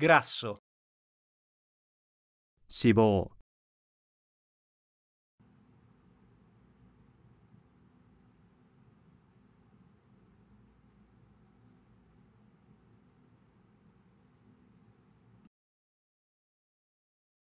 grasso 脂肪